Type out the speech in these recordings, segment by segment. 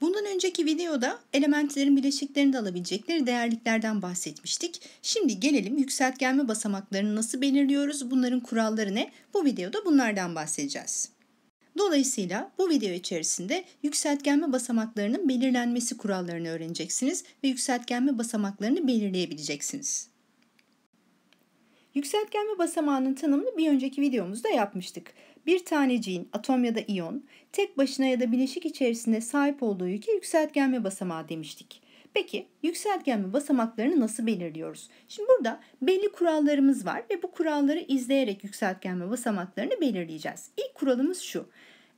Bundan önceki videoda elementlerin bileşiklerini alabilecekleri değerliklerden bahsetmiştik. Şimdi gelelim yükseltgenme basamaklarını nasıl belirliyoruz, bunların kuralları ne? Bu videoda bunlardan bahsedeceğiz. Dolayısıyla bu video içerisinde yükseltgenme basamaklarının belirlenmesi kurallarını öğreneceksiniz ve yükseltgenme basamaklarını belirleyebileceksiniz. Yükseltgenme basamağının tanımını bir önceki videomuzda yapmıştık. Bir taneciğin atom ya da iyon tek başına ya da bileşik içerisinde sahip olduğu yüke yükseltgenme basamağı demiştik. Peki yükseltgenme basamaklarını nasıl belirliyoruz? Şimdi burada belli kurallarımız var ve bu kuralları izleyerek yükseltgenme basamaklarını belirleyeceğiz. İlk kuralımız şu.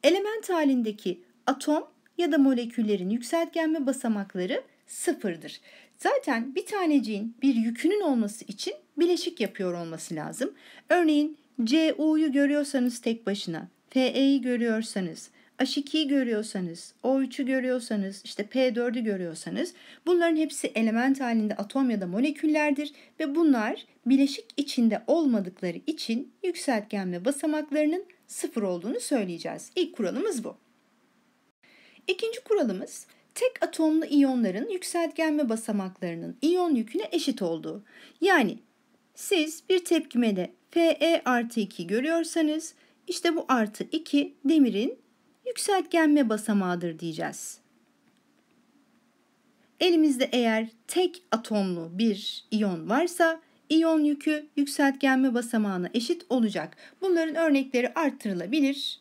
Element halindeki atom ya da moleküllerin yükseltgenme basamakları sıfırdır. Zaten bir taneciğin bir yükünün olması için bileşik yapıyor olması lazım. Örneğin CU'yu görüyorsanız tek başına, FE'yi görüyorsanız, H2'yi görüyorsanız, O3'ü görüyorsanız, işte P4'ü görüyorsanız bunların hepsi element halinde atom ya da moleküllerdir ve bunlar bileşik içinde olmadıkları için yükseltgen ve basamaklarının sıfır olduğunu söyleyeceğiz. İlk kuralımız bu. İkinci kuralımız tek atomlu iyonların yükseltgen ve basamaklarının iyon yüküne eşit olduğu. Yani siz bir tepkimede Fe artı 2 görüyorsanız işte bu artı 2 demirin yükseltgenme basamağıdır diyeceğiz. Elimizde eğer tek atomlu bir iyon varsa iyon yükü yükseltgenme basamağına eşit olacak. Bunların örnekleri arttırılabilir.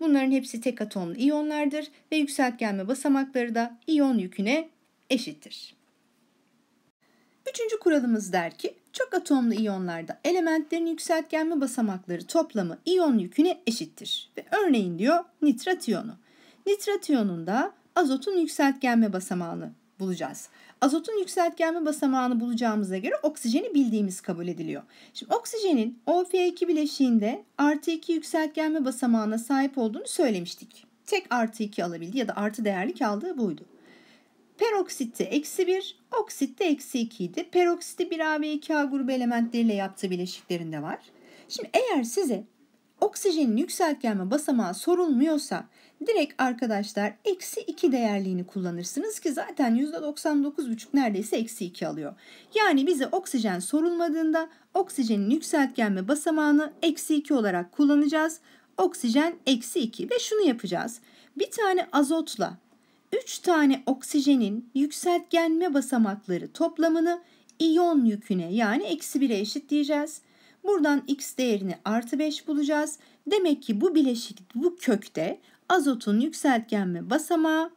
Bunların hepsi tek atomlu iyonlardır ve yükseltgenme basamakları da iyon yüküne eşittir. Üçüncü kuralımız der ki çok atomlu iyonlarda elementlerin yükseltgenme basamakları toplamı iyon yüküne eşittir. Ve örneğin diyor nitrat iyonu. Nitrat iyonunda azotun yükseltgenme basamağını bulacağız. Azotun yükseltgenme basamağını bulacağımıza göre oksijeni bildiğimiz kabul ediliyor. Şimdi oksijenin OF2 bileşiğinde artı 2 yükseltgenme basamağına sahip olduğunu söylemiştik. Tek artı 2 alabildi ya da artı değerlik aldığı buydu. Peroksitte eksi 1, oksitte eksi 2 idi. Peroksiti A ve 2 a grubu elementleriyle yaptığı bileşiklerinde var. Şimdi eğer size oksijenin yükseltgenme basamağı sorulmuyorsa direkt arkadaşlar eksi 2 değerliğini kullanırsınız ki zaten %99,5 neredeyse eksi 2 alıyor. Yani bize oksijen sorulmadığında oksijenin yükseltgenme basamağını eksi 2 olarak kullanacağız. Oksijen eksi 2 ve şunu yapacağız. Bir tane azotla 3 tane oksijenin yükseltgenme basamakları toplamını iyon yüküne yani eksi 1'e eşitleyeceğiz. Buradan x değerini artı 5 bulacağız. Demek ki bu bileşik bu kökte azotun yükseltgenme basamağı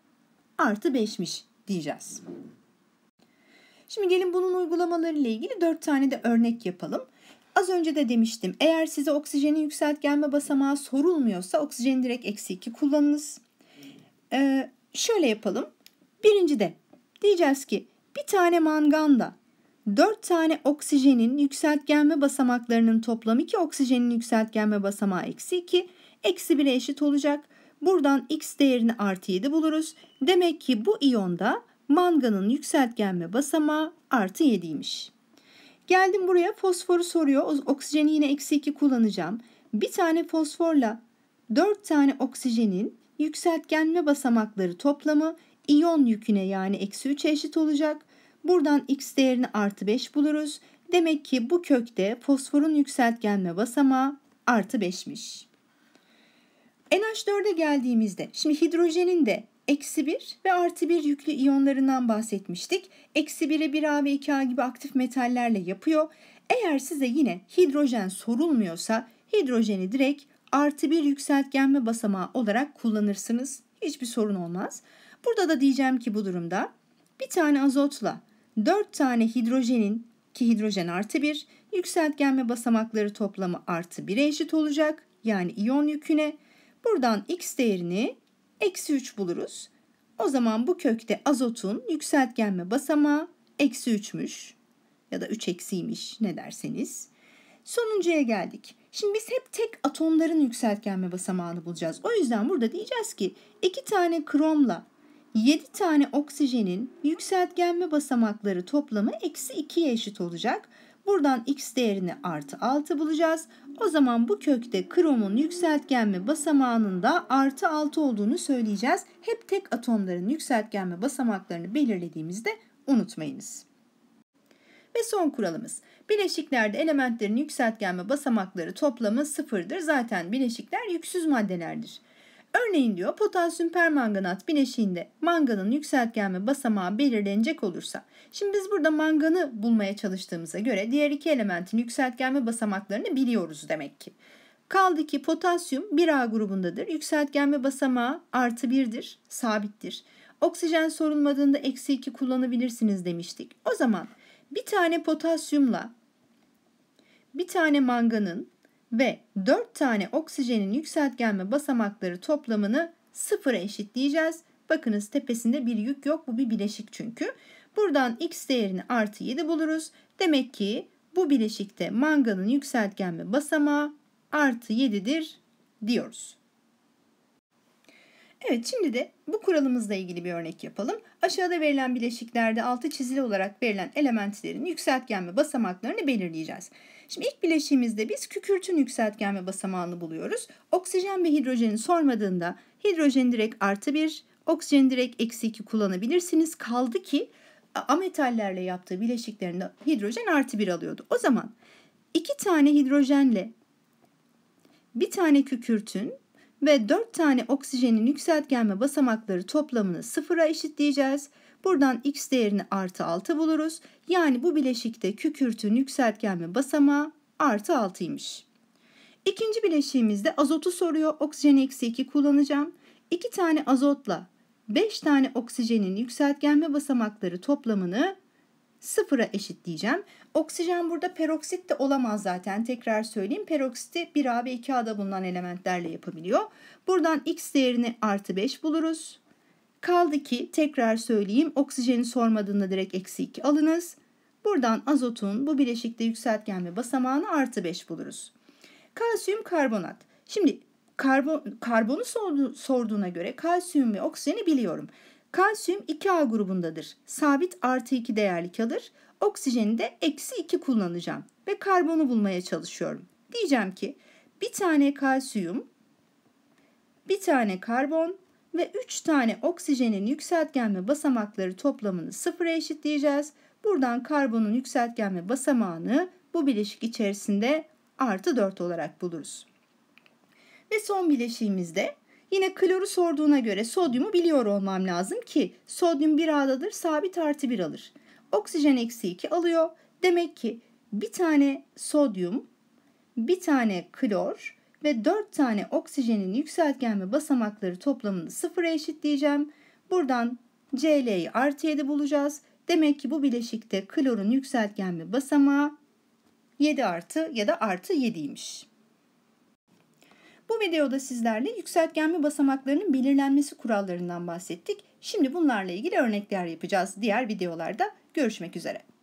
artı 5'miş diyeceğiz. Şimdi gelin bunun uygulamaları ile ilgili 4 tane de örnek yapalım. Az önce de demiştim eğer size oksijenin yükseltgenme basamağı sorulmuyorsa oksijen direkt eksi 2 kullanınız. Ee, şöyle yapalım. Birincide diyeceğiz ki bir tane manganda 4 tane oksijenin yükseltgenme basamaklarının toplamı ki oksijenin yükseltgenme basamağı eksi 2. Eksi 1'e eşit olacak. Buradan x değerini artı 7 buluruz. Demek ki bu iyonda manganın yükseltgenme basamağı artı 7'ymiş. Geldim buraya fosforu soruyor. Oksijeni yine eksi 2 kullanacağım. Bir tane fosforla 4 tane oksijenin yükseltgenme basamakları toplamı iyon yüküne yani eksi 3 eşit olacak. Buradan x değerini artı 5 buluruz. Demek ki bu kökte fosforun yükseltgenme basamağı artı 5'miş. NH4'e geldiğimizde şimdi hidrojenin de eksi 1 ve artı 1 yüklü iyonlarından bahsetmiştik. Eksi 1'e 1A ve 2A gibi aktif metallerle yapıyor. Eğer size yine hidrojen sorulmuyorsa hidrojeni direkt artı bir yükseltgenme basamağı olarak kullanırsınız. Hiçbir sorun olmaz. Burada da diyeceğim ki bu durumda bir tane azotla 4 tane hidrojenin ki hidrojen artı bir yükseltgenme basamakları toplamı artı 1'e eşit olacak. Yani iyon yüküne. Buradan x değerini eksi 3 buluruz. O zaman bu kökte azotun yükseltgenme basamağı eksi 3'müş ya da 3 eksiymiş ne derseniz. Sonuncuya geldik. Şimdi biz hep tek atomların yükseltgenme basamağını bulacağız. O yüzden burada diyeceğiz ki 2 tane kromla 7 tane oksijenin yükseltgenme basamakları toplamı eksi 2'ye eşit olacak. Buradan x değerini artı 6 bulacağız. O zaman bu kökte kromun yükseltgenme basamağının da artı 6 olduğunu söyleyeceğiz. Hep tek atomların yükseltgenme basamaklarını belirlediğimizde unutmayınız. Ve son kuralımız. Bileşiklerde elementlerin yükseltgenme basamakları toplamı sıfırdır. Zaten bileşikler yüksüz maddelerdir. Örneğin diyor potasyum permanganat bileşiğinde manganın yükseltgenme basamağı belirlenecek olursa. Şimdi biz burada manganı bulmaya çalıştığımıza göre diğer iki elementin yükseltgenme basamaklarını biliyoruz demek ki. Kaldı ki potasyum 1A grubundadır. Yükseltgenme basamağı artı 1'dir, sabittir. Oksijen sorulmadığında eksi 2 kullanabilirsiniz demiştik. O zaman bir tane potasyumla bir tane manganın ve 4 tane oksijenin yükseltgenme basamakları toplamını sıfıra eşitleyeceğiz. Bakınız tepesinde bir yük yok. Bu bir bileşik çünkü. Buradan x değerini artı 7 buluruz. Demek ki bu bileşikte manganın yükseltgenme basamağı artı 7'dir diyoruz. Evet şimdi de bu kuralımızla ilgili bir örnek yapalım. Aşağıda verilen bileşiklerde altı çizili olarak verilen elementlerin yükseltgen ve basamaklarını belirleyeceğiz. Şimdi ilk bileşiğimizde biz kükürtün yükseltgen ve basamağını buluyoruz. Oksijen ve hidrojeni sormadığında hidrojen direkt artı bir, oksijen direkt eksi iki kullanabilirsiniz. Kaldı ki ametallerle yaptığı bileşiklerinde hidrojen artı bir alıyordu. O zaman iki tane hidrojenle bir tane kükürtün ve 4 tane oksijenin yükseltgenme basamakları toplamını sıfıra eşitleyeceğiz. Buradan x değerini artı 6 buluruz. Yani bu bileşikte kükürtün yükseltgenme basamağı artı 6'ymış. İkinci bileşiğimizde azotu soruyor. Oksijen eksi 2 kullanacağım. 2 tane azotla 5 tane oksijenin yükseltgenme basamakları toplamını sıfıra eşitleyeceğim. Oksijen burada peroksit de olamaz zaten. Tekrar söyleyeyim. Peroksiti 1A ve 2A'da bulunan elementlerle yapabiliyor. Buradan x değerini artı 5 buluruz. Kaldı ki tekrar söyleyeyim. Oksijeni sormadığında direkt eksi 2 alınız. Buradan azotun bu bileşikte yükseltgen ve basamağını artı 5 buluruz. Kalsiyum karbonat. Şimdi karbon, karbonu sorduğuna göre kalsiyum ve oksijeni biliyorum. Kalsiyum 2A grubundadır. Sabit artı 2 değerli kalır. Oksijeni de eksi 2 kullanacağım ve karbonu bulmaya çalışıyorum. Diyeceğim ki bir tane kalsiyum, bir tane karbon ve 3 tane oksijenin yükseltgenme basamakları toplamını sıfıra eşitleyeceğiz. Buradan karbonun yükseltgenme basamağını bu bileşik içerisinde artı 4 olarak buluruz. Ve son bileşiğimizde Yine kloru sorduğuna göre sodyumu biliyor olmam lazım ki sodyum bir A'dadır sabit artı bir alır. Oksijen eksi 2 alıyor. Demek ki bir tane sodyum, bir tane klor ve 4 tane oksijenin yükseltgen ve basamakları toplamını sıfıra eşitleyeceğim. Buradan CL'yi artı 7 bulacağız. Demek ki bu bileşikte klorun yükseltgen ve basamağı 7 artı ya da artı 7'ymiş. Bu videoda sizlerle yükseltgenme basamaklarının belirlenmesi kurallarından bahsettik. Şimdi bunlarla ilgili örnekler yapacağız. Diğer videolarda görüşmek üzere.